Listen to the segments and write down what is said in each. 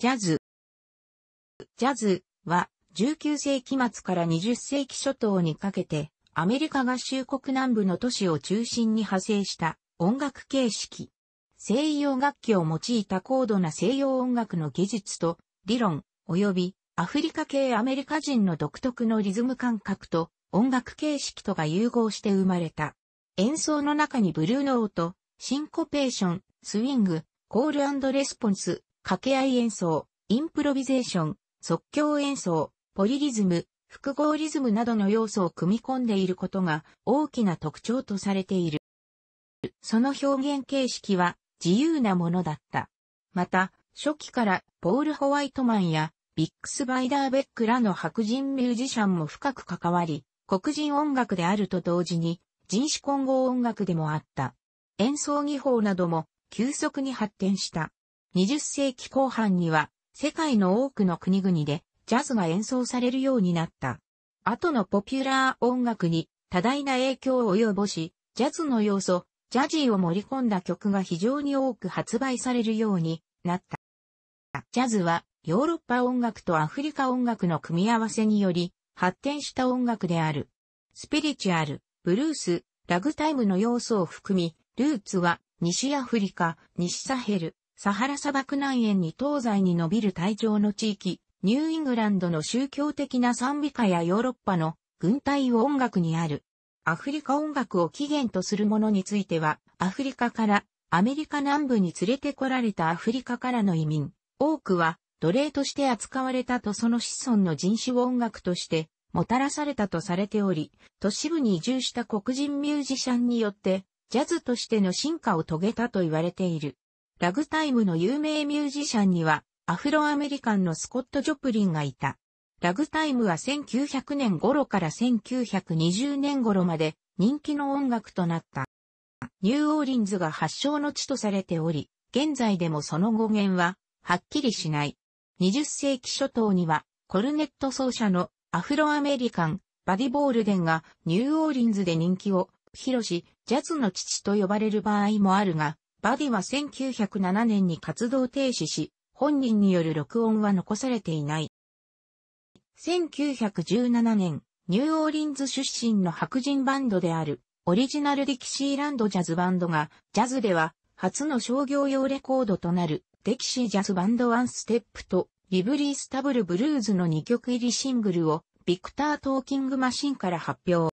ジャズ。ジャズは19世紀末から20世紀初頭にかけてアメリカ合衆国南部の都市を中心に派生した音楽形式。西洋楽器を用いた高度な西洋音楽の技術と理論及びアフリカ系アメリカ人の独特のリズム感覚と音楽形式とが融合して生まれた。演奏の中にブルーノート、シンコペーション、スウィング、コールレスポンス、掛け合い演奏、インプロビゼーション、即興演奏、ポリリズム、複合リズムなどの要素を組み込んでいることが大きな特徴とされている。その表現形式は自由なものだった。また、初期からポール・ホワイトマンやビックス・バイダーベックらの白人ミュージシャンも深く関わり、黒人音楽であると同時に人種混合音楽でもあった。演奏技法なども急速に発展した。20世紀後半には世界の多くの国々でジャズが演奏されるようになった。後のポピュラー音楽に多大な影響を及ぼし、ジャズの要素、ジャジーを盛り込んだ曲が非常に多く発売されるようになった。ジャズはヨーロッパ音楽とアフリカ音楽の組み合わせにより発展した音楽である。スピリチュアル、ブルース、ラグタイムの要素を含み、ルーツは西アフリカ、西サヘル、サハラ砂漠南縁に東西に伸びる帯長の地域、ニューイングランドの宗教的な賛美歌やヨーロッパの軍隊を音楽にある。アフリカ音楽を起源とするものについては、アフリカからアメリカ南部に連れてこられたアフリカからの移民、多くは奴隷として扱われたとその子孫の人種を音楽としてもたらされたとされており、都市部に移住した黒人ミュージシャンによって、ジャズとしての進化を遂げたと言われている。ラグタイムの有名ミュージシャンには、アフロアメリカンのスコット・ジョプリンがいた。ラグタイムは1900年頃から1920年頃まで人気の音楽となった。ニューオーリンズが発祥の地とされており、現在でもその語源ははっきりしない。20世紀初頭にはコルネット奏者のアフロアメリカン、バディ・ボールデンがニューオーリンズで人気を広し、ジャズの父と呼ばれる場合もあるが、バディは1907年に活動停止し、本人による録音は残されていない。1917年、ニューオーリンズ出身の白人バンドである、オリジナルディキシーランドジャズバンドが、ジャズでは初の商業用レコードとなる、デキシージャズバンドワンステップと、リブリースタブルブルーズの2曲入りシングルを、ビクター・トーキング・マシンから発表。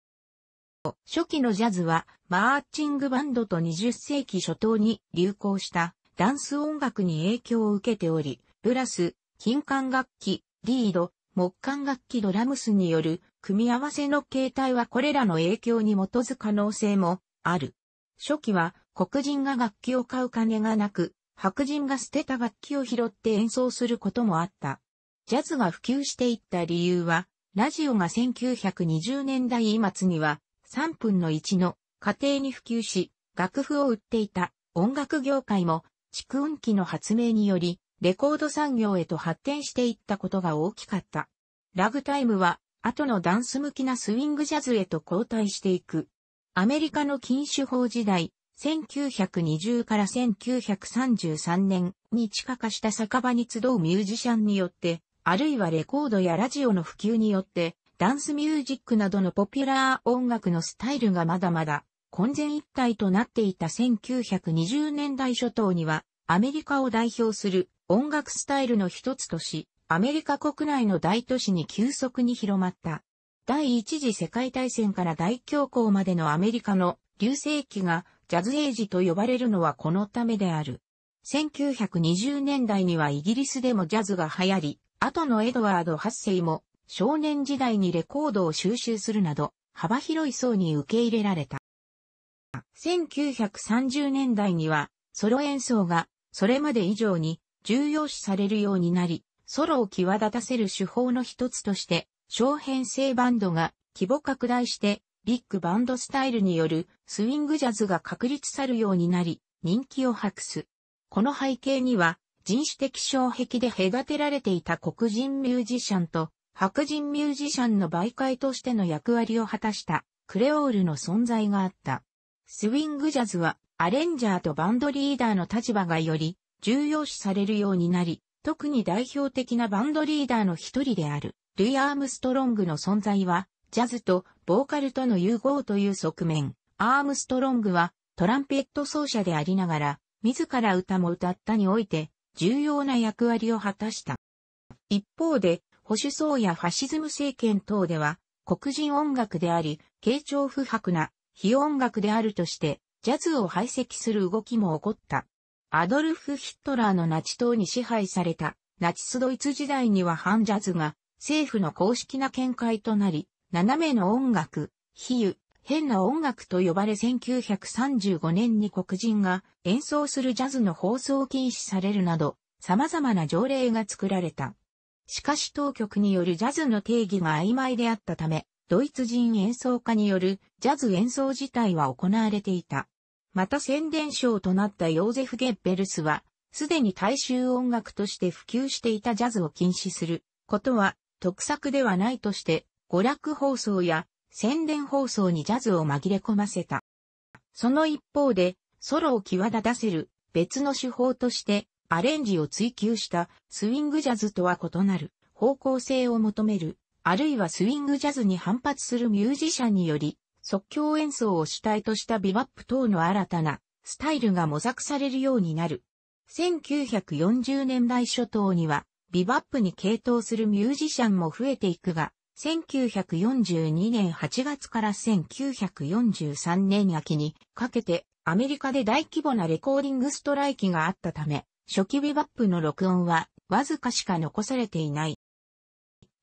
初期のジャズはマーチングバンドと20世紀初頭に流行したダンス音楽に影響を受けており、ブラス、金管楽器、リード、木管楽器ドラムスによる組み合わせの形態はこれらの影響に基づく可能性もある。初期は黒人が楽器を買う金がなく、白人が捨てた楽器を拾って演奏することもあった。ジャズが普及していった理由は、ラジオが1920年代末には3分の1の家庭に普及し、楽譜を売っていた音楽業界も、蓄音機の発明により、レコード産業へと発展していったことが大きかった。ラグタイムは、後のダンス向きなスイングジャズへと交代していく。アメリカの禁酒法時代、1920から1933年に地下化した酒場に集うミュージシャンによって、あるいはレコードやラジオの普及によって、ダンスミュージックなどのポピュラー音楽のスタイルがまだまだ混然一体となっていた1920年代初頭にはアメリカを代表する音楽スタイルの一つとし、アメリカ国内の大都市に急速に広まった。第一次世界大戦から大恐慌までのアメリカの流星期がジャズエイジと呼ばれるのはこのためである。1920年代にはイギリスでもジャズが流行り、後のエドワード8世も少年時代にレコードを収集するなど、幅広い層に受け入れられた。1930年代には、ソロ演奏が、それまで以上に重要視されるようになり、ソロを際立たせる手法の一つとして、小編成バンドが規模拡大して、ビッグバンドスタイルによるスイングジャズが確立さるようになり、人気を博す。この背景には、人種的障壁で隔てられていた黒人ミュージシャンと白人ミュージシャンの媒介としての役割を果たしたクレオールの存在があった。スウィングジャズはアレンジャーとバンドリーダーの立場がより重要視されるようになり、特に代表的なバンドリーダーの一人であるルイ・アームストロングの存在はジャズとボーカルとの融合という側面。アームストロングはトランペット奏者でありながら自ら歌も歌ったにおいて重要な役割を果たした。一方で、保守層やファシズム政権等では、黒人音楽であり、傾聴不白な、非音楽であるとして、ジャズを排斥する動きも起こった。アドルフ・ヒットラーのナチ党に支配された、ナチスドイツ時代には反ジャズが、政府の公式な見解となり、斜めの音楽、比喩、変な音楽と呼ばれ1935年に黒人が演奏するジャズの放送禁止されるなど、様々な条例が作られた。しかし当局によるジャズの定義が曖昧であったため、ドイツ人演奏家によるジャズ演奏自体は行われていた。また宣伝賞となったヨーゼフ・ゲッベルスは、すでに大衆音楽として普及していたジャズを禁止することは特策ではないとして、娯楽放送や宣伝放送にジャズを紛れ込ませた。その一方で、ソロを際立たせる別の手法として、アレンジを追求したスイングジャズとは異なる方向性を求める、あるいはスイングジャズに反発するミュージシャンにより即興演奏を主体としたビバップ等の新たなスタイルが模索されるようになる。1940年代初頭にはビバップに傾倒するミュージシャンも増えていくが、1942年8月から1943年秋にかけてアメリカで大規模なレコーディングストライキがあったため、初期ビバップの録音はわずかしか残されていない。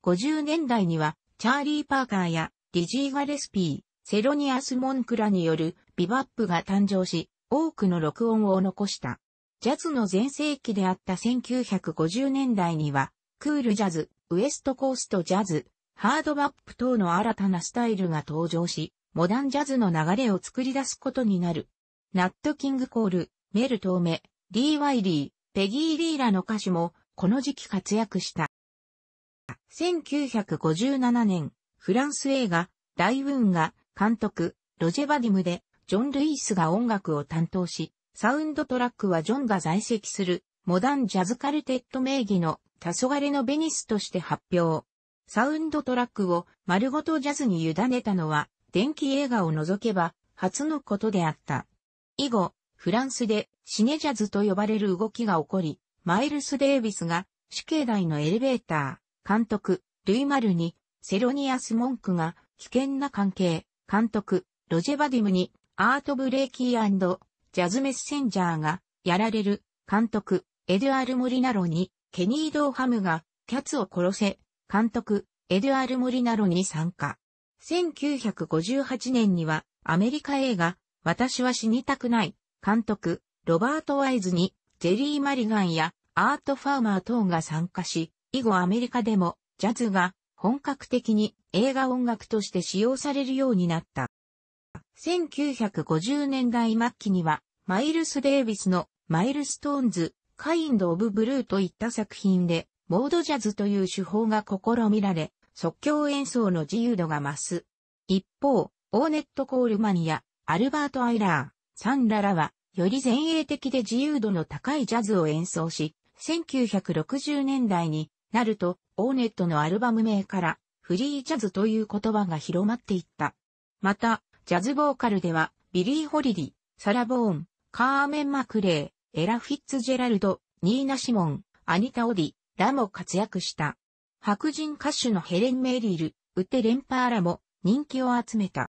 50年代にはチャーリー・パーカーやリジー・ガレスピー、セロニアス・モンクラによるビバップが誕生し、多くの録音を残した。ジャズの前世紀であった1950年代には、クールジャズ、ウエストコーストジャズ、ハードバップ等の新たなスタイルが登場し、モダンジャズの流れを作り出すことになる。ナット・キング・コール、メル・トーメ、リー・ワイリペギー・リーラの歌手も、この時期活躍した。1957年、フランス映画、ライウーンが、監督、ロジェバディムで、ジョン・ルイスが音楽を担当し、サウンドトラックはジョンが在籍する、モダンジャズカルテット名義の、黄昏のベニスとして発表。サウンドトラックを丸ごとジャズに委ねたのは、電気映画を除けば、初のことであった。以後、フランスでシネジャズと呼ばれる動きが起こり、マイルス・デービスが死刑台のエレベーター、監督、ルイ・マルに、セロニアス・モンクが危険な関係、監督、ロジェ・バディムに、アート・ブレイキージャズ・メッセンジャーが、やられる、監督、エドゥアル・モリナロに、ケニー・ドーハムが、キャツを殺せ、監督、エドゥアル・モリナロに参加。1958年には、アメリカ映画、私は死にたくない、監督、ロバート・ワイズに、ジェリー・マリガンやアート・ファーマー等が参加し、以後アメリカでも、ジャズが本格的に映画音楽として使用されるようになった。1950年代末期には、マイルス・デービスのマイルストーンズ、カインド・オブ・ブルーといった作品で、モードジャズという手法が試みられ、即興演奏の自由度が増す。一方、オーネット・コールマニア、アルバート・アイラー、サンララは、より前衛的で自由度の高いジャズを演奏し、1960年代になると、オーネットのアルバム名から、フリージャズという言葉が広まっていった。また、ジャズボーカルでは、ビリー・ホリディ、サラ・ボーン、カーメン・マクレー、エラ・フィッツジェラルド、ニーナ・シモン、アニタ・オディ、らも活躍した。白人歌手のヘレン・メリル、ウテ・レンパーラも人気を集めた。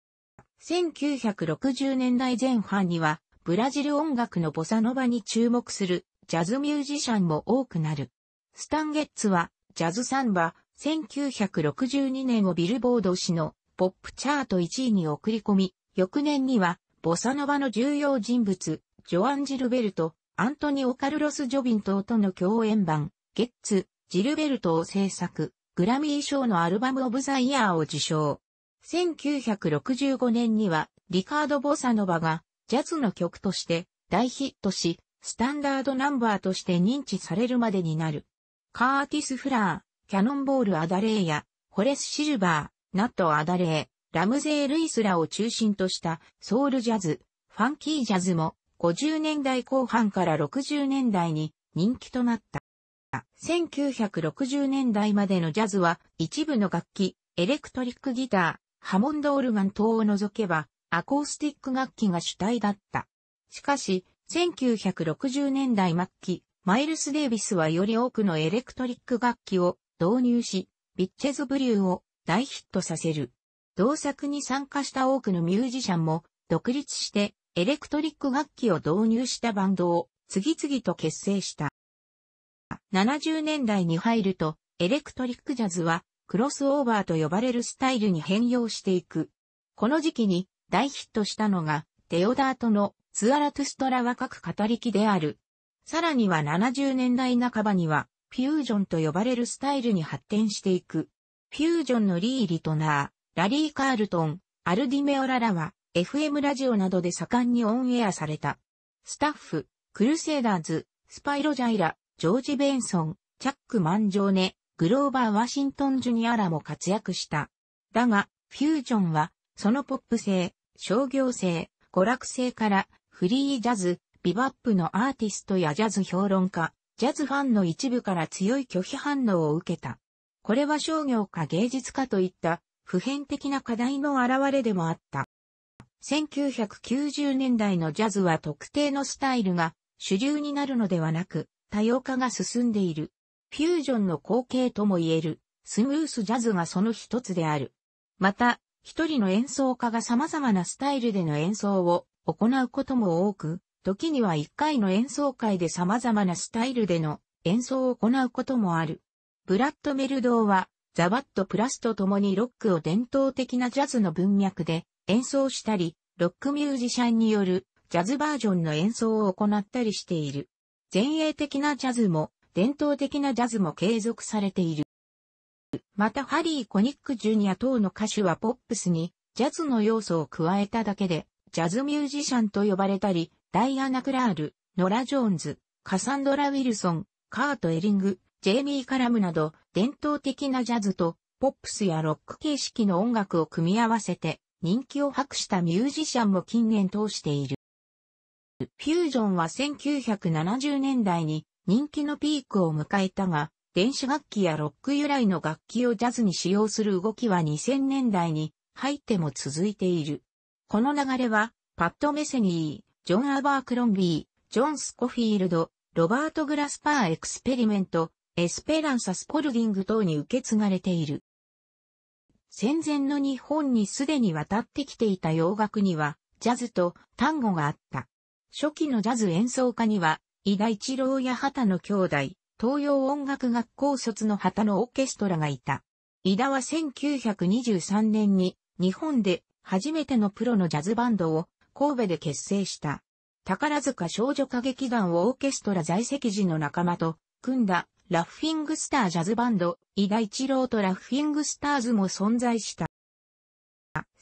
1960年代前半には、ブラジル音楽のボサノバに注目するジャズミュージシャンも多くなる。スタンゲッツは、ジャズサンバ、1962年をビルボード誌のポップチャート1位に送り込み、翌年には、ボサノバの重要人物、ジョアン・ジルベルト、アントニオ・カルロス・ジョビン等との共演版、ゲッツ、ジルベルトを制作、グラミー賞のアルバム・オブ・ザ・イヤーを受賞。1965年には、リカード・ボサノバが、ジャズの曲として大ヒットし、スタンダードナンバーとして認知されるまでになる。カーティス・フラー、キャノンボール・アダレーや、ホレス・シルバー、ナット・アダレー、ラムゼー・ルイスらを中心としたソウルジャズ、ファンキージャズも50年代後半から60年代に人気となった。1960年代までのジャズは一部の楽器、エレクトリックギター、ハモンドオルガン等を除けば、アコースティック楽器が主体だった。しかし、1960年代末期、マイルス・デイビスはより多くのエレクトリック楽器を導入し、ビッチェズ・ブリューを大ヒットさせる。同作に参加した多くのミュージシャンも独立してエレクトリック楽器を導入したバンドを次々と結成した。70年代に入るとエレクトリックジャズはクロスオーバーと呼ばれるスタイルに変容していく。この時期に大ヒットしたのが、デオダートのツアラトゥストラ若く語りきである。さらには70年代半ばには、フュージョンと呼ばれるスタイルに発展していく。フュージョンのリー・リトナー、ラリー・カールトン、アルディメオララは、FM ラジオなどで盛んにオンエアされた。スタッフ、クルセイダーズ、スパイロジャイラ、ジョージ・ベンソン、チャック・マンジョーネ、グローバー・ワシントン・ジュニアらも活躍した。だが、フュージョンは、そのポップ性、商業性、娯楽性から、フリージャズ、ビバップのアーティストやジャズ評論家、ジャズファンの一部から強い拒否反応を受けた。これは商業か芸術家といった普遍的な課題の現れでもあった。1990年代のジャズは特定のスタイルが主流になるのではなく、多様化が進んでいる。フュージョンの光景とも言える、スムースジャズがその一つである。また、一人の演奏家が様々なスタイルでの演奏を行うことも多く、時には一回の演奏会で様々なスタイルでの演奏を行うこともある。ブラッドメルドーは、ザバットプラスと共にロックを伝統的なジャズの文脈で演奏したり、ロックミュージシャンによるジャズバージョンの演奏を行ったりしている。前衛的なジャズも伝統的なジャズも継続されている。またハリー・コニック・ジュニア等の歌手はポップスにジャズの要素を加えただけで、ジャズミュージシャンと呼ばれたり、ダイアナ・クラール、ノラ・ジョーンズ、カサンドラ・ウィルソン、カート・エリング、ジェイミー・カラムなど、伝統的なジャズと、ポップスやロック形式の音楽を組み合わせて、人気を博したミュージシャンも近年通している。フュージョンは1970年代に人気のピークを迎えたが、電子楽器やロック由来の楽器をジャズに使用する動きは2000年代に入っても続いている。この流れは、パッド・メセニー、ジョン・アバークロンビー、ジョン・スコフィールド、ロバート・グラスパー・エクスペリメント、エスペランサ・スポルディング等に受け継がれている。戦前の日本にすでに渡ってきていた洋楽には、ジャズと単語があった。初期のジャズ演奏家には、井田一郎や旗の兄弟、東洋音楽学校卒の旗のオーケストラがいた。井田は1923年に日本で初めてのプロのジャズバンドを神戸で結成した。宝塚少女歌劇団をオーケストラ在籍時の仲間と組んだラッフィングスタージャズバンド、井田一郎とラッフィングスターズも存在した。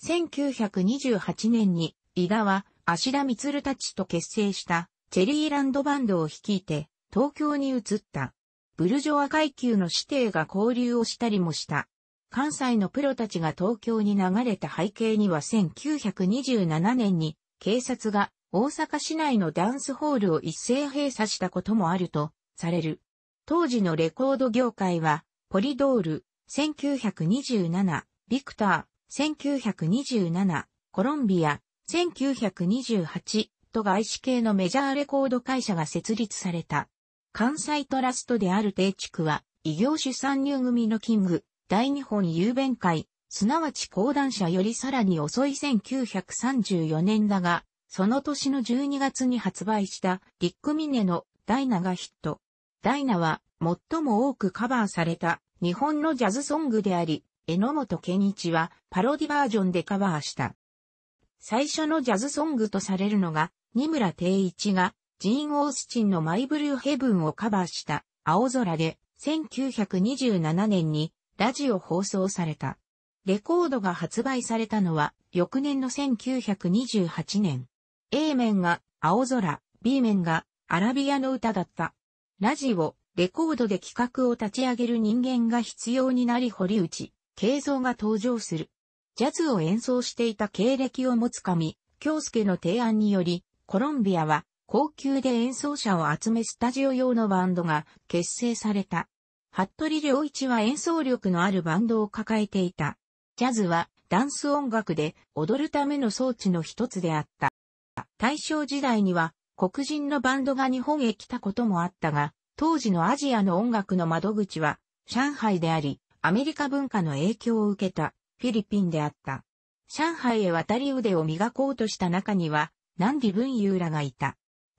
1928年に井田は芦田光たちと結成したチェリーランドバンドを率いて、東京に移った。ブルジョア階級の指弟が交流をしたりもした。関西のプロたちが東京に流れた背景には1927年に警察が大阪市内のダンスホールを一斉閉鎖したこともあるとされる。当時のレコード業界はポリドール1927、ビクター1927、コロンビア1928ト外資系のメジャーレコード会社が設立された。関西トラストである定地区は、異業種参入組のキング、大日本郵便会、すなわち講談社よりさらに遅い1934年だが、その年の12月に発売したリックミネのダイナがヒット。ダイナは最も多くカバーされた日本のジャズソングであり、榎本健一はパロディバージョンでカバーした。最初のジャズソングとされるのが二村定一がジーン・オースチンのマイブルーヘブンをカバーした青空で1927年にラジオ放送された。レコードが発売されたのは翌年の1928年。A 面が青空、B 面がアラビアの歌だった。ラジオ、レコードで企画を立ち上げる人間が必要になり堀内、慶三が登場する。ジャズを演奏していた経歴を持つ神、京介の提案により、コロンビアは高級で演奏者を集めスタジオ用のバンドが結成された。服部良一は演奏力のあるバンドを抱えていた。ジャズはダンス音楽で踊るための装置の一つであった。大正時代には黒人のバンドが日本へ来たこともあったが、当時のアジアの音楽の窓口は上海であり、アメリカ文化の影響を受けたフィリピンであった。上海へ渡り腕を磨こうとした中には、南ンディ・ブンユーらがいた。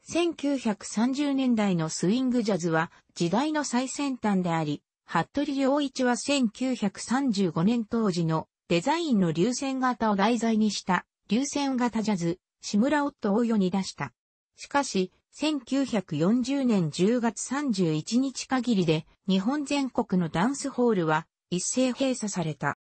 1930年代のスイングジャズは時代の最先端であり、服部良一は1935年当時のデザインの流線型を題材にした流線型ジャズ、志村夫を世に出した。しかし、1940年10月31日限りで日本全国のダンスホールは一斉閉鎖された。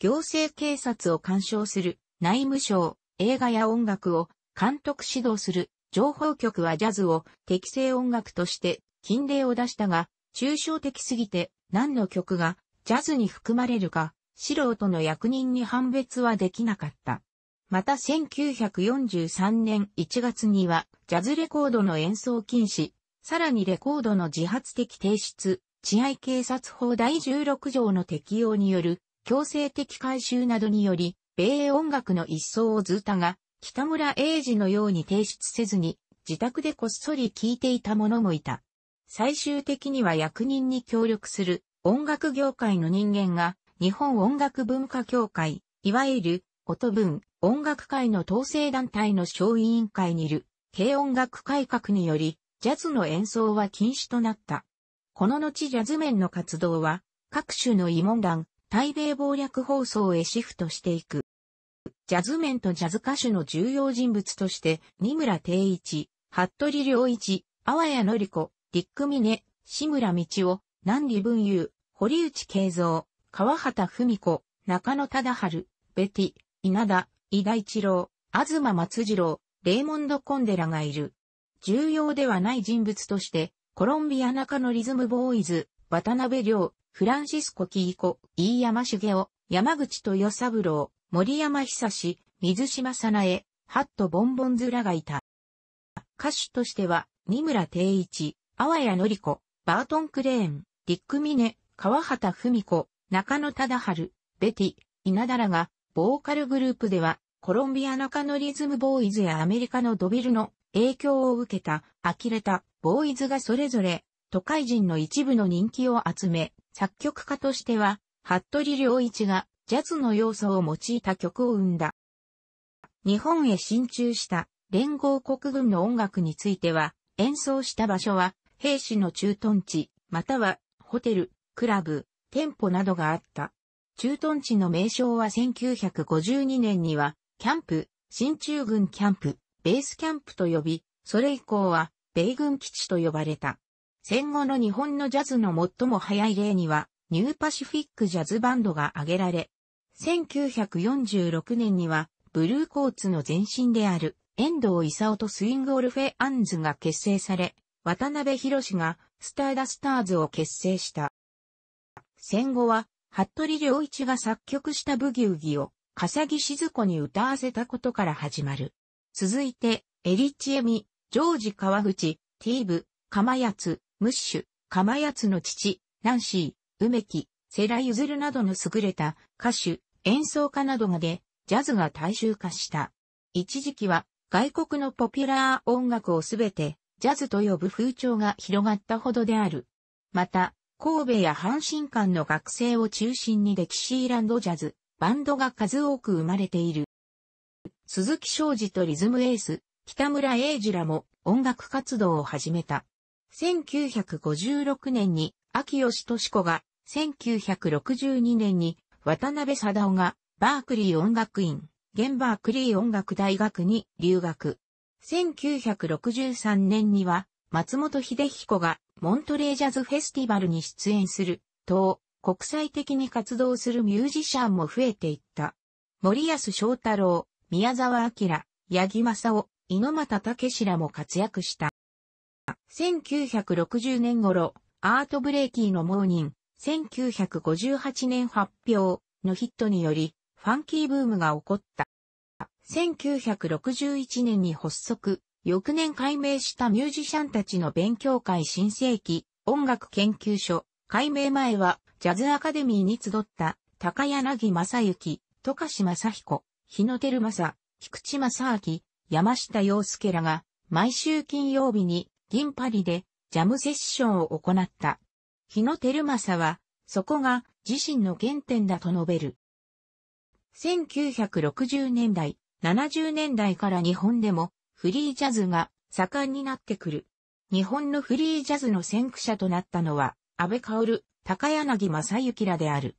行政警察を干渉する内務省映画や音楽を監督指導する情報局はジャズを適正音楽として禁令を出したが、抽象的すぎて何の曲がジャズに含まれるか、素人の役人に判別はできなかった。また1943年1月には、ジャズレコードの演奏禁止、さらにレコードの自発的提出、治安警察法第16条の適用による強制的回収などにより、米英音楽の一層をずうたが、北村英二のように提出せずに、自宅でこっそり聴いていた者もいた。最終的には役人に協力する音楽業界の人間が、日本音楽文化協会、いわゆる、音文、音楽界の統制団体の小委員会にいる、軽音楽改革により、ジャズの演奏は禁止となった。この後ジャズ面の活動は、各種の異問団、対米暴略放送へシフトしていく。ジャズ面とジャズ歌手の重要人物として、三村定一、服部良一、阿波谷のり子、リックミネ、志村道夫、南里文雄、堀内慶三、川畑文子、中野忠春、ベティ、稲田、井田一郎、東松次郎、レーモンド・コンデラがいる。重要ではない人物として、コロンビア中のリズムボーイズ、渡辺良、フランシスコ・キイコ、飯山茂雄、山口と与三郎、森山久志、水島さなえ、ハット・ボンボンズらがいた。歌手としては、三村定一、阿波谷のり子、バートン・クレーン、リック・ミネ、川畑文子、中野忠春、ベティ、稲田らが、ボーカルグループでは、コロンビア中野リズムボーイズやアメリカのドビルの影響を受けた、呆れた、ボーイズがそれぞれ都会人の一部の人気を集め、作曲家としては、服部良一がジャズの要素を用いた曲を生んだ。日本へ進駐した連合国軍の音楽については、演奏した場所は兵士の駐屯地、またはホテル、クラブ、店舗などがあった。駐屯地の名称は1952年には、キャンプ、新中軍キャンプ、ベースキャンプと呼び、それ以降は、米軍基地と呼ばれた。戦後の日本のジャズの最も早い例には、ニューパシフィックジャズバンドが挙げられ、1946年には、ブルーコーツの前身である、遠藤勲とスイングオルフェアンズが結成され、渡辺博がスターダスターズを結成した。戦後は、服部良一が作曲したブギウギを、笠木静子に歌わせたことから始まる。続いて、エリチエミ、ジョージ川口、ティーブ、カマヤツ、ムッシュ、カマヤツの父、ナンシー、梅木、世良譲るなどの優れた歌手、演奏家などがで、ジャズが大衆化した。一時期は外国のポピュラー音楽をすべてジャズと呼ぶ風潮が広がったほどである。また、神戸や阪神間の学生を中心にデキシーランドジャズ、バンドが数多く生まれている。鈴木昌司とリズムエース、北村英二らも音楽活動を始めた。1956年に秋吉敏子が、1962年に渡辺貞夫がバークリー音楽院、現バークリー音楽大学に留学。1963年には松本秀彦がモントレージャズフェスティバルに出演する、と国際的に活動するミュージシャンも増えていった。森安翔太郎、宮沢明、八木正夫、猪俣武らも活躍した。1960年頃、アート・ブレイキーのモーニン、1958年発表のヒットにより、ファンキーブームが起こった。1961年に発足、翌年改名したミュージシャンたちの勉強会新世紀音楽研究所、改名前はジャズアカデミーに集った高柳正幸、戸樫正彦、日野照正、菊池正明、山下洋介らが毎週金曜日に銀パリでジャムセッションを行った。日野照正は、そこが自身の原点だと述べる。1960年代、70年代から日本でもフリージャズが盛んになってくる。日本のフリージャズの先駆者となったのは、安倍薫、高柳正幸らである。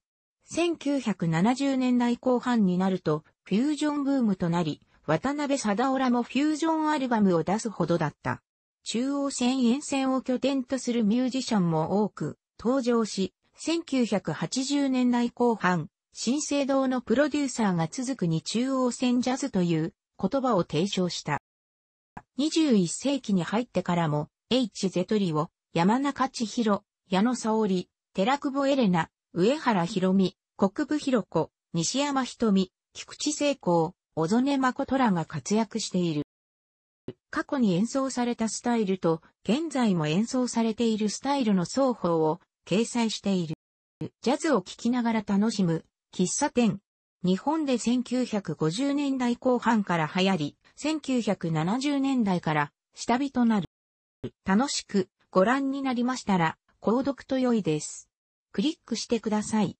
1970年代後半になると、フュージョンブームとなり、渡辺貞夫らもフュージョンアルバムを出すほどだった。中央線沿線を拠点とするミュージシャンも多く登場し、1980年代後半、新生堂のプロデューサーが続くに中央線ジャズという言葉を提唱した。21世紀に入ってからも、H. ゼトリオ、山中千尋、矢野沙織、寺久保エレナ、上原博美、国部博子、西山瞳、菊池聖光、小曽根誠らが活躍している。過去に演奏されたスタイルと、現在も演奏されているスタイルの双方を掲載している。ジャズを聴きながら楽しむ、喫茶店。日本で1950年代後半から流行り、1970年代から下火となる。楽しくご覧になりましたら、購読と良いです。クリックしてください。